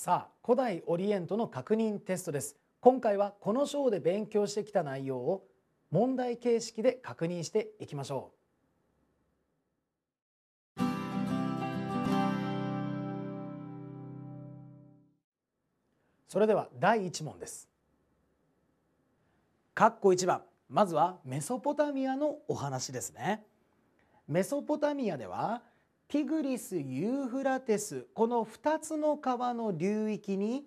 さあ古代オリエントの確認テストです今回はこの章で勉強してきた内容を問題形式で確認していきましょうそれでは第1問です括弧1番まずはメソポタミアのお話ですねメソポタミアではティグリス・ユーフラテスこの2つの川の流域に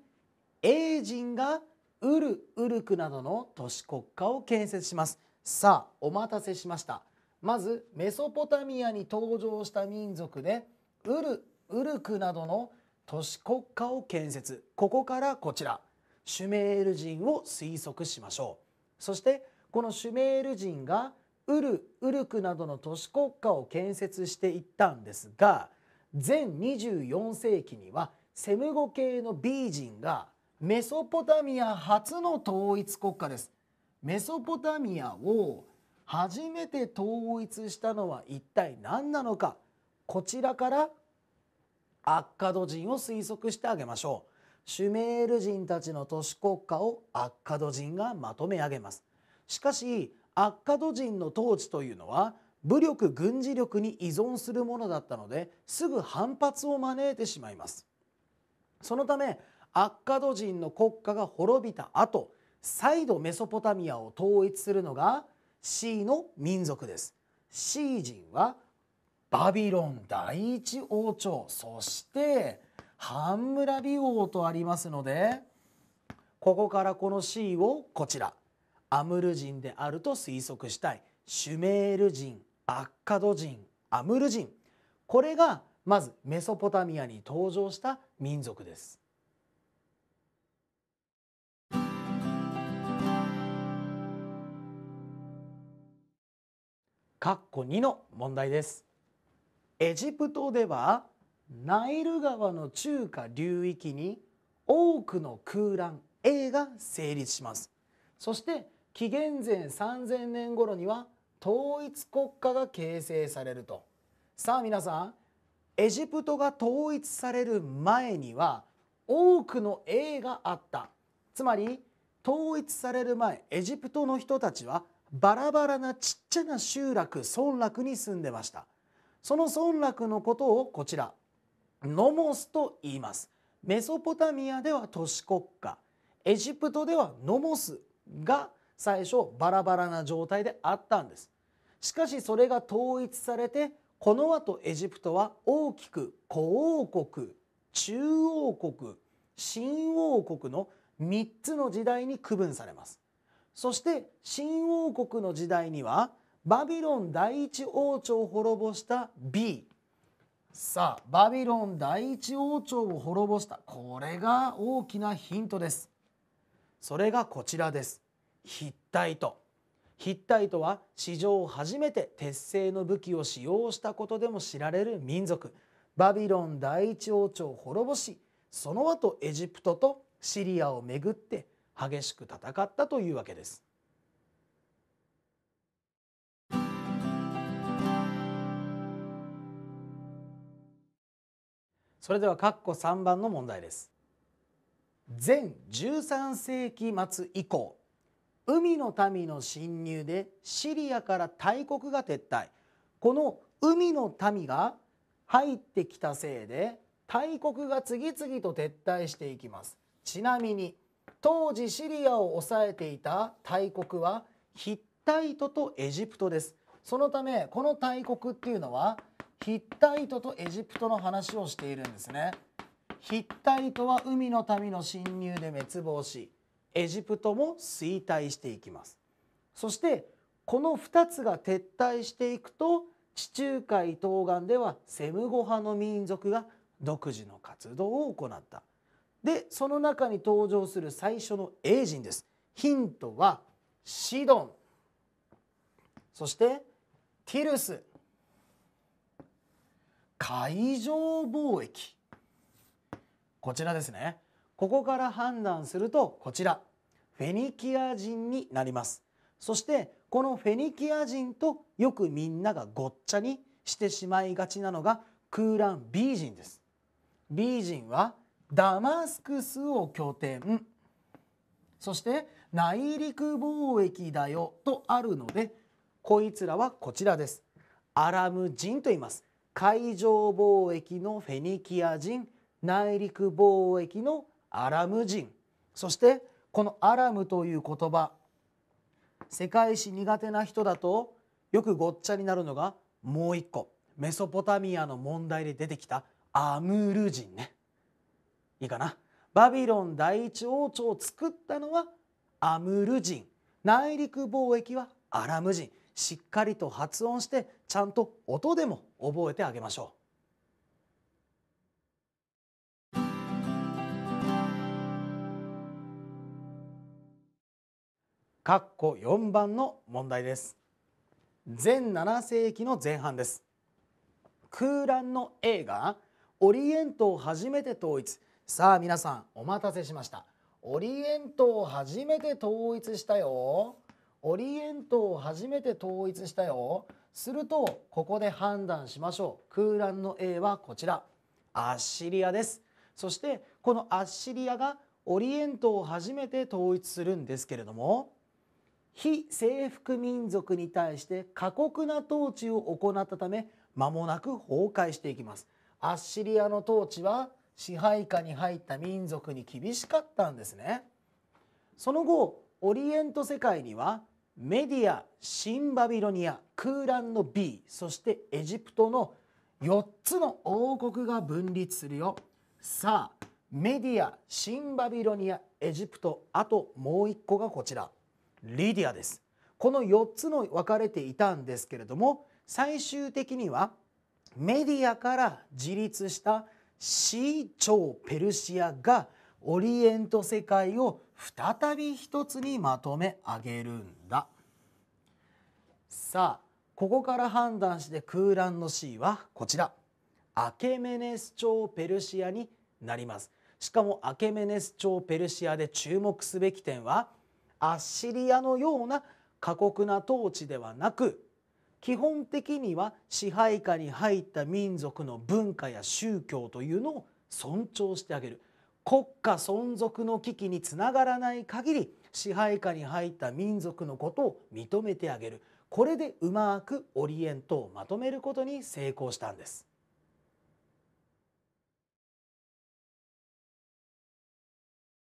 エージンがウル・ウルクなどの都市国家を建設しますさあお待たせしましたまずメソポタミアに登場した民族でウル・ウルクなどの都市国家を建設ここからこちらシュメール人を推測しましょうそしてこのシュメール人がウルウルクなどの都市国家を建設していったんですが全24世紀にはセム語系の美人がメソポタミア初の統一国家ですメソポタミアを初めて統一したのは一体何なのかこちらからアッカド人を推測してあげましょうシュメール人たちの都市国家をアッカド人がまとめ上げますしかしアッカド人の統治というのは武力軍事力に依存するものだったのですぐ反発を招いてしまいますそのためアッカド人の国家が滅びた後再度メソポタミアを統一するのがシーの民族ですシー人はバビロン第一王朝そしてハンムラビ王とありますのでここからこのシーをこちらアムル人であると推測したいシュメール人アッカド人アムル人これがまずメソポタミアに登場した民族です。括弧2の問題です。エジプトではナイル川の中華流域に多くの空欄 A が成立します。そして紀元前3000年頃には統一国家が形成されるとさあ皆さんエジプトが統一される前には多くの A があったつまり統一される前エジプトの人たちはバラバラなちっちゃな集落村落に住んでましたその村落のことをこちらノモスと言いますメソポタミアでは都市国家エジプトではノモスが最初バラバラな状態であったんですしかしそれが統一されてこの後エジプトは大きく古王国中王国新王国の3つの時代に区分されますそして新王国の時代にはバビロン第一王朝を滅ぼした B さあバビロン第一王朝を滅ぼしたこれが大きなヒントですそれがこちらですヒッタイトヒッタイトは史上初めて鉄製の武器を使用したことでも知られる民族バビロン第一王朝を滅ぼしその後エジプトとシリアをめぐって激しく戦ったというわけです。それでは括弧3番の問題です。前13世紀末以降海の民の侵入でシリアから大国が撤退この海の民が入ってきたせいで大国が次々と撤退していきますちなみに当時シリアを抑えていた大国はヒッタイトとエジプトですそのためこの大国っていうのはヒッタイトとエジプトの話をしているんですねヒッタイトは海の民の侵入で滅亡しエジプトも衰退していきますそしてこの2つが撤退していくと地中海東岸ではセムゴ派の民族が独自の活動を行ったでその中に登場する最初の英人ですヒントはシドンそしてティルス海上貿易こちらですねここから判断するとこちらフェニキア人になりますそしてこのフェニキア人とよくみんながごっちゃにしてしまいがちなのが空欄 B 人です B 人はダマスクスを拠点そして内陸貿易だよとあるのでこいつらはこちらですアラム人と言います海上貿易のフェニキア人内陸貿易のアラム人そしてこのアラムという言葉世界史苦手な人だとよくごっちゃになるのがもう一個メソポタミアの問題で出てきたアムール人ねいいかなバビロン第一王朝を作ったのはアムール人内陸貿易はアラム人しっかりと発音してちゃんと音でも覚えてあげましょうかっこ4番の問題です全7世紀の前半です空欄の A がオリエントを初めて統一さあ皆さんお待たせしましたオリエントを初めて統一したよオリエントを初めて統一したよするとここで判断しましょう空欄の A はこちらアッシリアですそしてこのアッシリアがオリエントを初めて統一するんですけれども非征服民族に対して過酷な統治を行ったため間もなく崩壊していきますアッシリアの統治は支配下に入った民族に厳しかったんですねその後オリエント世界にはメディアシンバビロニア空欄の B そしてエジプトの4つの王国が分立するよさあメディアシンバビロニアエジプトあともう1個がこちらリディアですこの4つの分かれていたんですけれども最終的にはメディアから自立したシー朝ペルシアがオリエント世界を再び一つにまとめ上げるんださあここから判断して空欄の C はこちらアケメネス朝ペルシアになりますしかもアケメネス朝ペルシアで注目すべき点はアッシリアのような過酷な統治ではなく基本的には支配下に入った民族の文化や宗教というのを尊重してあげる国家存続の危機につながらない限り支配下に入った民族のことを認めてあげるこれでうまくオリエントをまとめることに成功したんです。